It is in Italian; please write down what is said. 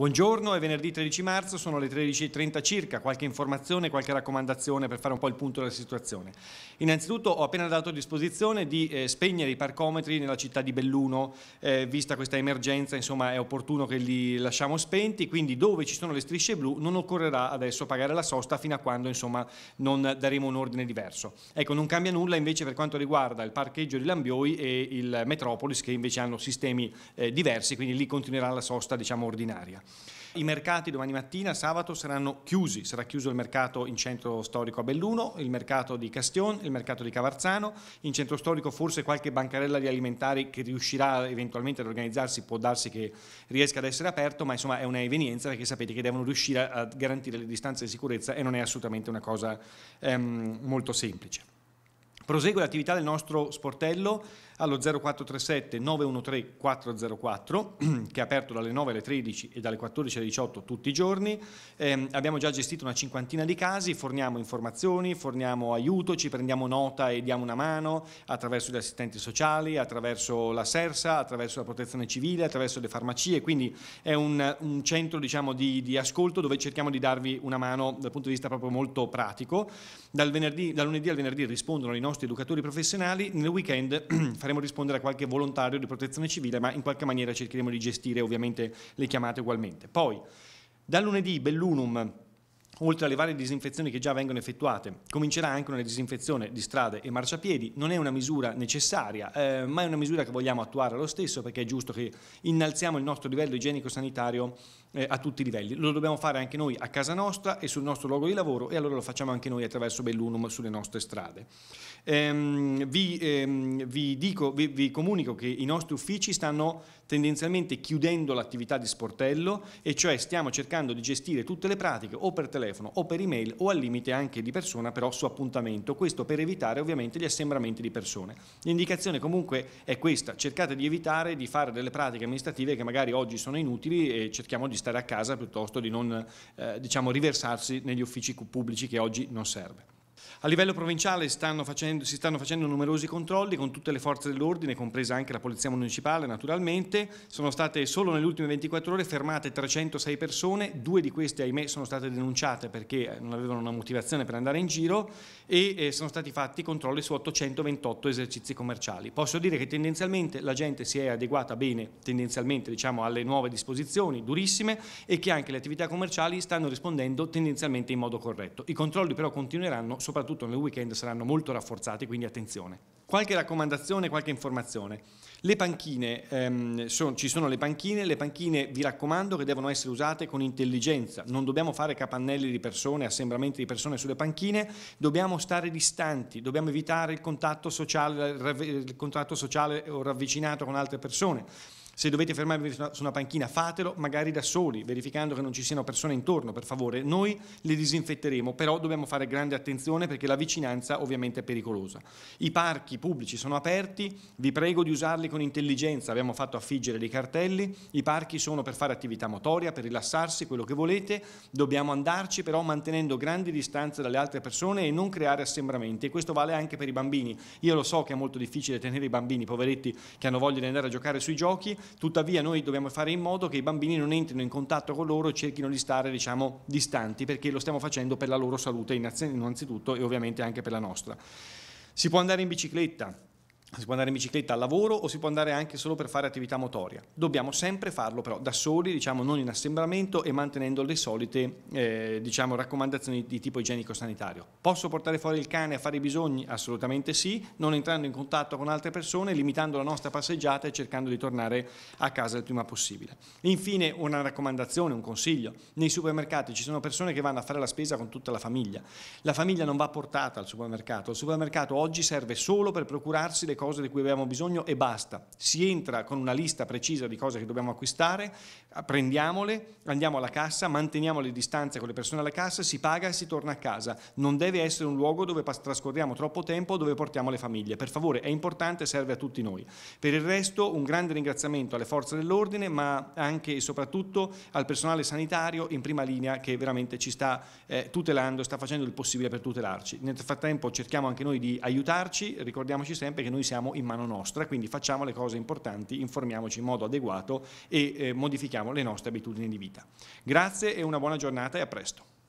Buongiorno, è venerdì 13 marzo, sono le 13.30 circa, qualche informazione, qualche raccomandazione per fare un po' il punto della situazione. Innanzitutto ho appena dato a disposizione di eh, spegnere i parcometri nella città di Belluno, eh, vista questa emergenza insomma è opportuno che li lasciamo spenti, quindi dove ci sono le strisce blu non occorrerà adesso pagare la sosta fino a quando insomma non daremo un ordine diverso. Ecco, non cambia nulla invece per quanto riguarda il parcheggio di Lambioi e il Metropolis che invece hanno sistemi eh, diversi, quindi lì continuerà la sosta diciamo ordinaria. I mercati domani mattina, sabato, saranno chiusi. Sarà chiuso il mercato in centro storico a Belluno, il mercato di Castion, il mercato di Cavarzano. In centro storico forse qualche bancarella di alimentari che riuscirà eventualmente ad organizzarsi può darsi che riesca ad essere aperto, ma insomma è una evenienza perché sapete che devono riuscire a garantire le distanze di sicurezza e non è assolutamente una cosa ehm, molto semplice. Prosegue l'attività del nostro sportello allo 0437 913 404 che è aperto dalle 9 alle 13 e dalle 14 alle 18 tutti i giorni. Eh, abbiamo già gestito una cinquantina di casi, forniamo informazioni, forniamo aiuto, ci prendiamo nota e diamo una mano attraverso gli assistenti sociali, attraverso la SERSA, attraverso la protezione civile, attraverso le farmacie, quindi è un, un centro diciamo, di, di ascolto dove cerchiamo di darvi una mano dal punto di vista proprio molto pratico. Dal, venerdì, dal lunedì al venerdì rispondono i nostri educatori professionali, nel weekend faremo potremo rispondere a qualche volontario di protezione civile, ma in qualche maniera cercheremo di gestire ovviamente le chiamate ugualmente. Poi, da lunedì Bellunum oltre alle varie disinfezioni che già vengono effettuate, comincerà anche una disinfezione di strade e marciapiedi. Non è una misura necessaria, eh, ma è una misura che vogliamo attuare lo stesso perché è giusto che innalziamo il nostro livello igienico-sanitario eh, a tutti i livelli. Lo dobbiamo fare anche noi a casa nostra e sul nostro luogo di lavoro e allora lo facciamo anche noi attraverso Bellunum sulle nostre strade. Ehm, vi, ehm, vi, dico, vi, vi comunico che i nostri uffici stanno tendenzialmente chiudendo l'attività di sportello e cioè stiamo cercando di gestire tutte le pratiche o per telefono telefono o per email o al limite anche di persona però su appuntamento, questo per evitare ovviamente gli assembramenti di persone. L'indicazione comunque è questa, cercate di evitare di fare delle pratiche amministrative che magari oggi sono inutili e cerchiamo di stare a casa piuttosto di non eh, diciamo, riversarsi negli uffici pubblici che oggi non serve. A livello provinciale stanno facendo, si stanno facendo numerosi controlli con tutte le forze dell'ordine, compresa anche la Polizia Municipale naturalmente. Sono state solo nelle ultime 24 ore fermate 306 persone, due di queste ahimè sono state denunciate perché eh, non avevano una motivazione per andare in giro e eh, sono stati fatti controlli su 828 esercizi commerciali. Posso dire che tendenzialmente la gente si è adeguata bene, tendenzialmente diciamo alle nuove disposizioni durissime e che anche le attività commerciali stanno rispondendo tendenzialmente in modo corretto. I controlli però continueranno soprattutto soprattutto nel weekend saranno molto rafforzati, quindi attenzione. Qualche raccomandazione, qualche informazione. Le panchine, ehm, sono, ci sono le panchine, le panchine vi raccomando che devono essere usate con intelligenza, non dobbiamo fare capannelli di persone, assembramenti di persone sulle panchine, dobbiamo stare distanti, dobbiamo evitare il contatto sociale, il contatto sociale o ravvicinato con altre persone se dovete fermarvi su una panchina fatelo, magari da soli, verificando che non ci siano persone intorno, per favore. Noi le disinfetteremo, però dobbiamo fare grande attenzione perché la vicinanza ovviamente è pericolosa. I parchi pubblici sono aperti, vi prego di usarli con intelligenza, abbiamo fatto affiggere dei cartelli, i parchi sono per fare attività motoria, per rilassarsi, quello che volete, dobbiamo andarci però mantenendo grandi distanze dalle altre persone e non creare assembramenti e questo vale anche per i bambini. Io lo so che è molto difficile tenere i bambini, poveretti, che hanno voglia di andare a giocare sui giochi, tuttavia noi dobbiamo fare in modo che i bambini non entrino in contatto con loro e cerchino di stare diciamo, distanti perché lo stiamo facendo per la loro salute innanzitutto e ovviamente anche per la nostra. Si può andare in bicicletta, si può andare in bicicletta al lavoro o si può andare anche solo per fare attività motoria. Dobbiamo sempre farlo però da soli, diciamo non in assembramento e mantenendo le solite eh, diciamo, raccomandazioni di tipo igienico-sanitario. Posso portare fuori il cane a fare i bisogni? Assolutamente sì, non entrando in contatto con altre persone, limitando la nostra passeggiata e cercando di tornare a casa il prima possibile. Infine una raccomandazione, un consiglio. Nei supermercati ci sono persone che vanno a fare la spesa con tutta la famiglia. La famiglia non va portata al supermercato, il supermercato oggi serve solo per procurarsi le cose di cui abbiamo bisogno e basta. Si entra con una lista precisa di cose che dobbiamo acquistare, ah, prendiamole, andiamo alla cassa, manteniamo le distanze con le persone alla cassa, si paga e si torna a casa. Non deve essere un luogo dove trascorriamo troppo tempo o dove portiamo le famiglie. Per favore, è importante e serve a tutti noi. Per il resto un grande ringraziamento alle forze dell'ordine, ma anche e soprattutto al personale sanitario in prima linea che veramente ci sta eh, tutelando, sta facendo il possibile per tutelarci. Nel frattempo cerchiamo anche noi di aiutarci, ricordiamoci sempre che noi siamo siamo in mano nostra, quindi facciamo le cose importanti, informiamoci in modo adeguato e eh, modifichiamo le nostre abitudini di vita. Grazie e una buona giornata e a presto.